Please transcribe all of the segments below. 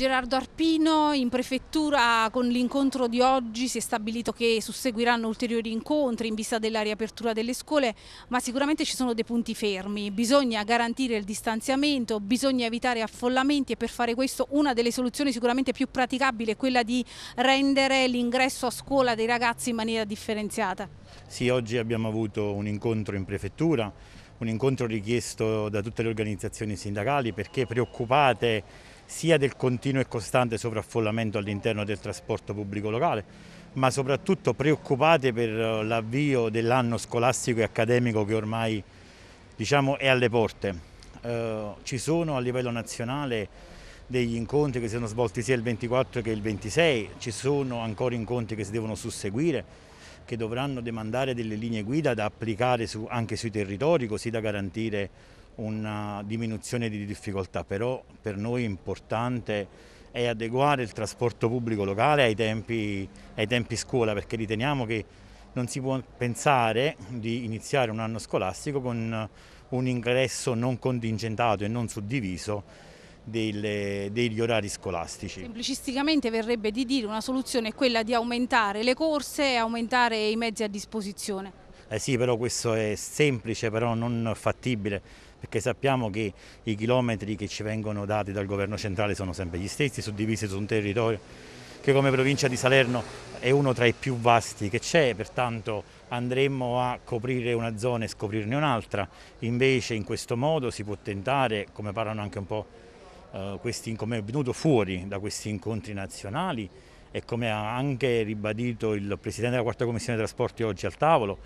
Gerardo Arpino, in prefettura con l'incontro di oggi si è stabilito che susseguiranno ulteriori incontri in vista della riapertura delle scuole, ma sicuramente ci sono dei punti fermi. Bisogna garantire il distanziamento, bisogna evitare affollamenti e per fare questo una delle soluzioni sicuramente più praticabili è quella di rendere l'ingresso a scuola dei ragazzi in maniera differenziata. Sì, oggi abbiamo avuto un incontro in prefettura, un incontro richiesto da tutte le organizzazioni sindacali perché preoccupate sia del continuo e costante sovraffollamento all'interno del trasporto pubblico locale, ma soprattutto preoccupate per eh, l'avvio dell'anno scolastico e accademico che ormai diciamo, è alle porte. Eh, ci sono a livello nazionale degli incontri che si sono svolti sia il 24 che il 26, ci sono ancora incontri che si devono susseguire, che dovranno demandare delle linee guida da applicare su, anche sui territori così da garantire una diminuzione di difficoltà, però per noi importante è adeguare il trasporto pubblico locale ai tempi, ai tempi scuola, perché riteniamo che non si può pensare di iniziare un anno scolastico con un ingresso non contingentato e non suddiviso delle, degli orari scolastici. Semplicisticamente verrebbe di dire una soluzione è quella di aumentare le corse e aumentare i mezzi a disposizione eh sì però questo è semplice però non fattibile perché sappiamo che i chilometri che ci vengono dati dal governo centrale sono sempre gli stessi, suddivisi su un territorio che come provincia di Salerno è uno tra i più vasti che c'è, pertanto andremmo a coprire una zona e scoprirne un'altra, invece in questo modo si può tentare, come parlano anche un po' eh, questi, come è venuto fuori da questi incontri nazionali e come ha anche ribadito il Presidente della Quarta Commissione Trasporti oggi al tavolo,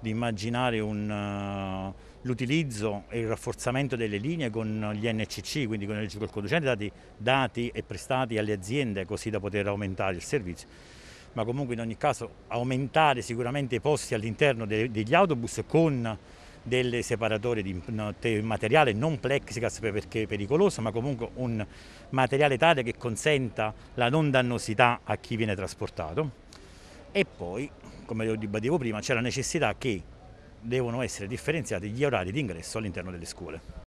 di immaginare un, uh, l'utilizzo e il rafforzamento delle linee con gli NCC, quindi con il ciclocoducente, dati, dati e prestati alle aziende così da poter aumentare il servizio. Ma comunque in ogni caso aumentare sicuramente i posti all'interno de, degli autobus con delle separatorie di materiale non plexiglass perché è pericoloso, ma comunque un materiale tale che consenta la non dannosità a chi viene trasportato e poi, come lo ribadivo prima, c'è la necessità che devono essere differenziati gli orari di ingresso all'interno delle scuole.